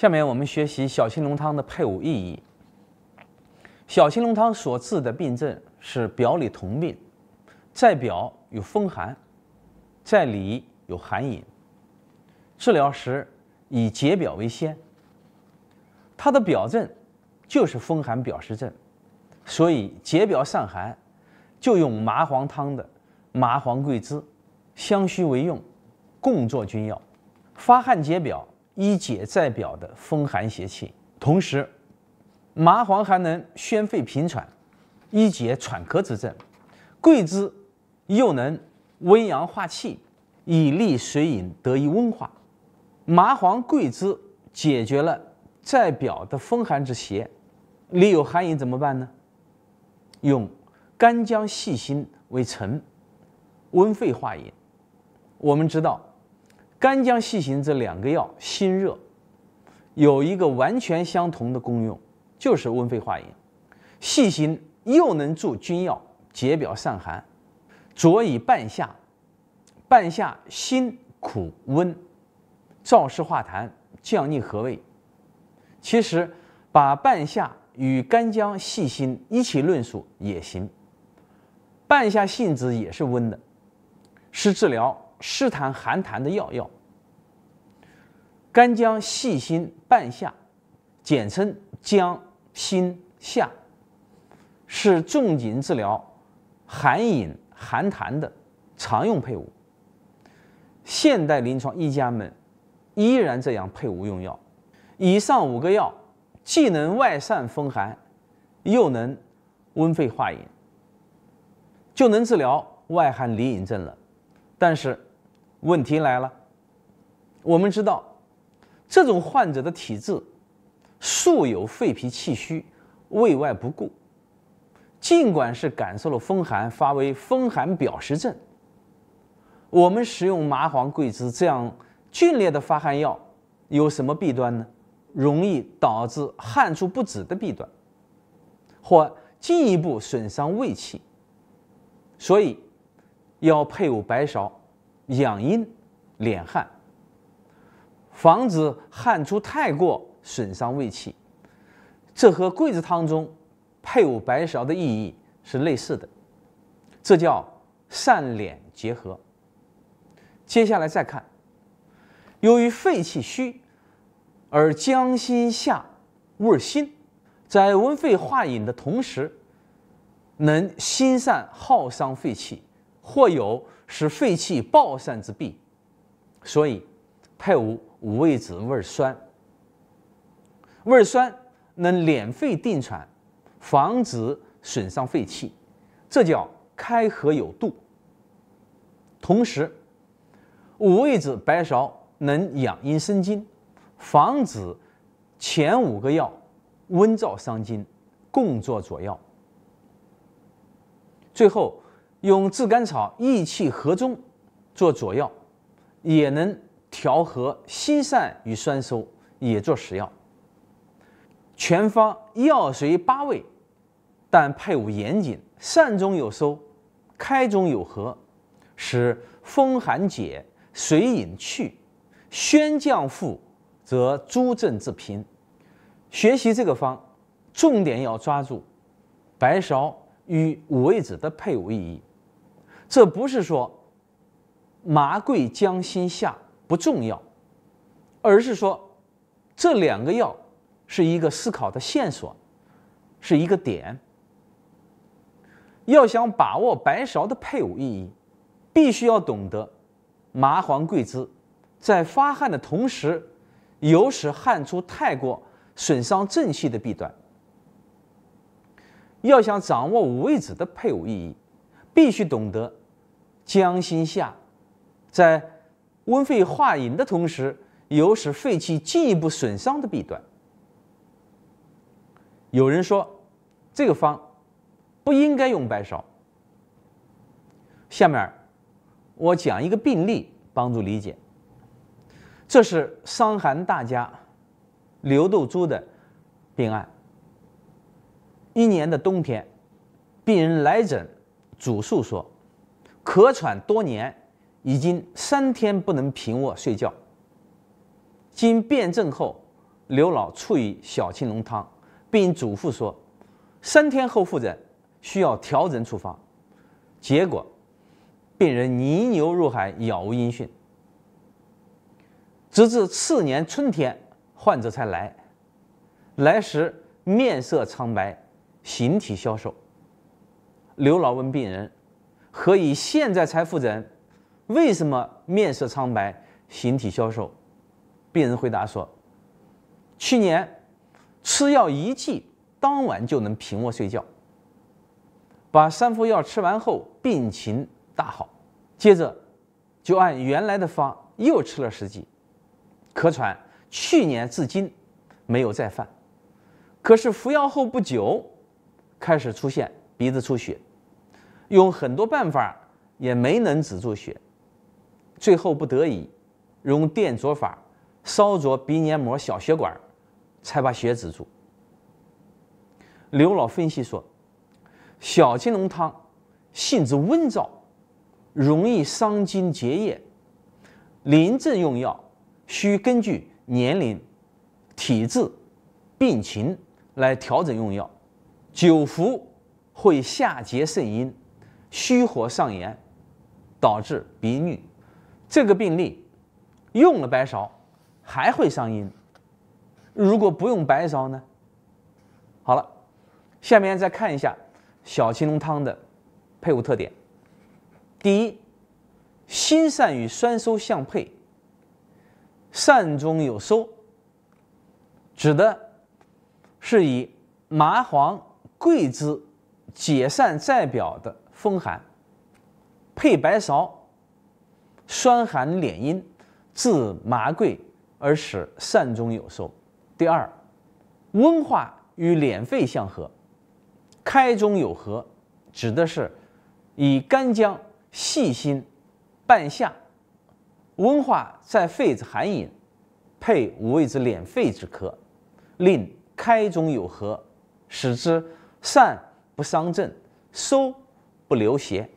下面我们学习小青龙汤的配伍意义。小青龙汤所治的病症是表里同病，在表有风寒，在里有寒饮。治疗时以解表为先。它的表症就是风寒表实症，所以解表散寒就用麻黄汤的麻黄、桂枝、香薷为用，共作君药，发汗解表。一解在表的风寒邪气，同时麻黄还能宣肺平喘，一解喘咳之症；桂枝又能温阳化气，以利水饮得以温化。麻黄桂枝解决了在表的风寒之邪，里有寒饮怎么办呢？用干姜、细辛为臣，温肺化饮。我们知道。干姜、细辛这两个药，辛热，有一个完全相同的功用，就是温肺化饮。细辛又能助君药解表散寒。佐以半夏，半夏辛苦温，燥湿化痰，降逆和胃。其实，把半夏与干姜、细辛一起论述也行。半夏性质也是温的，是治疗。湿痰寒痰的药药，干姜、细辛、半夏，简称姜辛夏，是重金治疗寒饮寒痰的常用配伍。现代临床医家们依然这样配伍用药。以上五个药既能外散风寒，又能温肺化饮，就能治疗外寒里饮症了。但是。问题来了，我们知道这种患者的体质素有肺脾气虚、胃外不固，尽管是感受了风寒，发为风寒表实症，我们使用麻黄桂枝这样峻烈的发汗药有什么弊端呢？容易导致汗出不止的弊端，或进一步损伤胃气，所以要配伍白芍。养阴敛汗，防止汗出太过损伤胃气，这和桂枝汤中配伍白芍的意义是类似的，这叫散敛结合。接下来再看，由于肺气虚，而将心下味辛，在温肺化饮的同时，能心散耗伤肺气。或有使肺气暴散之弊，所以配伍五味子味酸，味酸能敛肺定喘，防止损伤肺气，这叫开合有度。同时，五味子、白芍能养阴生津，防止前五个药温燥伤津，共作佐药。最后。用炙甘草益气和中做佐药，也能调和心散与酸收，也做食药。全方药虽八味，但配伍严谨，散中有收，开中有合，使风寒解，水饮去，宣降复，则诸症自平。学习这个方，重点要抓住白芍与五味子的配伍意义。这不是说麻桂姜心下不重要，而是说这两个药是一个思考的线索，是一个点。要想把握白芍的配伍意义，必须要懂得麻黄桂枝在发汗的同时有使汗出太过损伤正气的弊端。要想掌握五味子的配伍意义，必须懂得。将心下，在温肺化饮的同时，有使肺气进一步损伤的弊端。有人说这个方不应该用白芍。下面我讲一个病例，帮助理解。这是伤寒大家刘豆珠的病案。一年的冬天，病人来诊，主诉说。咳喘多年，已经三天不能平卧睡觉。经辨证后，刘老处以小青龙汤，并嘱咐说，三天后复诊，需要调整处方。结果，病人泥牛入海，杳无音讯。直至次年春天，患者才来，来时面色苍白，形体消瘦。刘老问病人。何以现在才复诊？为什么面色苍白、形体消瘦？病人回答说：“去年吃药一剂，当晚就能平卧睡觉。把三副药吃完后，病情大好。接着就按原来的方又吃了十剂，咳喘去年至今没有再犯。可是服药后不久，开始出现鼻子出血。”用很多办法也没能止住血，最后不得已用电灼法烧灼鼻黏膜小血管，才把血止住。刘老分析说，小金龙汤性质温燥，容易伤津结液，临症用药需根据年龄、体质、病情来调整用药，久服会下结肾阴。虚火上炎，导致鼻衄。这个病例用了白芍，还会上阴。如果不用白芍呢？好了，下面再看一下小青龙汤的配伍特点。第一，辛散与酸收相配，散中有收，指的是以麻黄、桂枝解散在表的。风寒配白芍，酸寒敛阴，治麻桂而使善中有收。第二，温化与敛肺相合，开中有合，指的是以干姜、细辛、半夏温化在肺之寒饮，配五味子敛肺之咳，令开中有合，使之善不伤正，收。不流血